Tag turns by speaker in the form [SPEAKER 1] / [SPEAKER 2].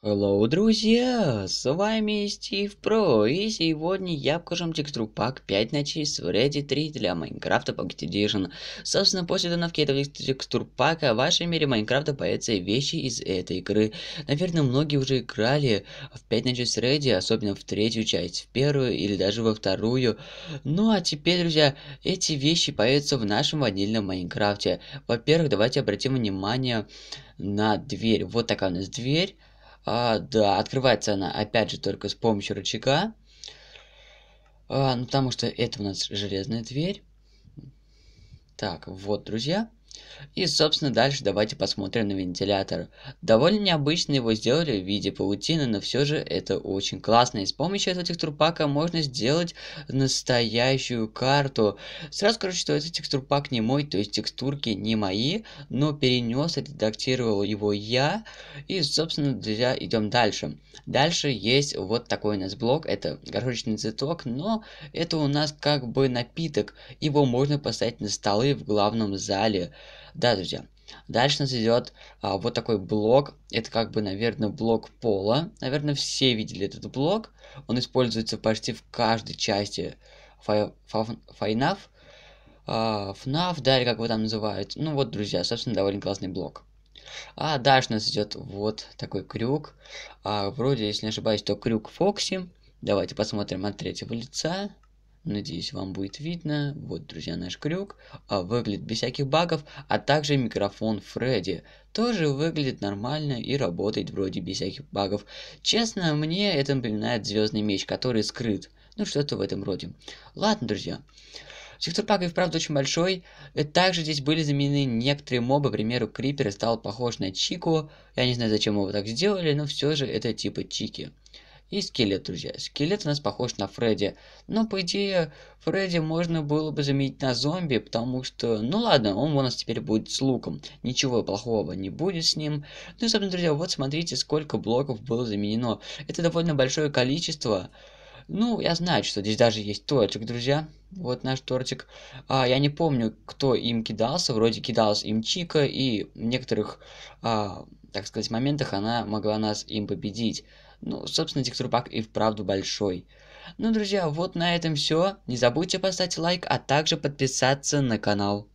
[SPEAKER 1] Hello, друзья! С вами Стив Про, и сегодня я покажу вам текстур пак 5 ночей с Ready 3 для Майнкрафта Pocket Edition. Собственно, после доновки этого текстур пака в вашем мире Майнкрафта появятся вещи из этой игры. Наверное, многие уже играли в 5 ночей с Ready, особенно в третью часть, в первую или даже во вторую. Ну а теперь, друзья, эти вещи появятся в нашем ванильном Майнкрафте. Во-первых, давайте обратим внимание на дверь. Вот такая у нас дверь а, да, открывается она опять же только с помощью рычага. А, ну, потому что это у нас железная дверь. Так, вот, друзья. И, собственно, дальше давайте посмотрим на вентилятор. Довольно необычно его сделали в виде паутины, но все же это очень классно. И с помощью этого текстурпака можно сделать настоящую карту. Сразу скажу, что этот текстурпак не мой, то есть текстурки не мои, но перенес и редактировал его я. И, собственно, друзья, идем дальше. Дальше есть вот такой у нас блок, это горшечный цветок, но это у нас как бы напиток. Его можно поставить на столы в главном зале. Да, друзья. Дальше нас идет а, вот такой блок. Это как бы, наверное, блок пола. Наверное, все видели этот блок. Он используется почти в каждой части фай, фа, Файнаф. А, ФНАФ, да, или как его там называют. Ну вот, друзья, собственно, довольно классный блок. А дальше нас идет вот такой крюк. А, вроде, если не ошибаюсь, то крюк Фокси. Давайте посмотрим от третьего лица. Надеюсь, вам будет видно. Вот, друзья, наш крюк. А, выглядит без всяких багов. А также микрофон Фредди. Тоже выглядит нормально и работает вроде без всяких багов. Честно, мне это напоминает звездный меч, который скрыт. Ну, что-то в этом роде. Ладно, друзья. Сектор пака и вправду очень большой. Э, также здесь были заменены некоторые мобы, к примеру, Крипер стал похож на Чику. Я не знаю, зачем его так сделали, но все же это типа Чики. И скелет, друзья. Скелет у нас похож на Фредди. Но, по идее, Фредди можно было бы заменить на зомби, потому что... Ну ладно, он у нас теперь будет с луком. Ничего плохого не будет с ним. Ну и, собственно, друзья, вот смотрите, сколько блоков было заменено. Это довольно большое количество. Ну, я знаю, что здесь даже есть тортик, друзья. Вот наш тортик. А, я не помню, кто им кидался. Вроде кидалась им Чика, и в некоторых, а, так сказать, моментах она могла нас им победить. Ну, собственно, Текстурпак и вправду большой. Ну, друзья, вот на этом все. Не забудьте поставить лайк, а также подписаться на канал.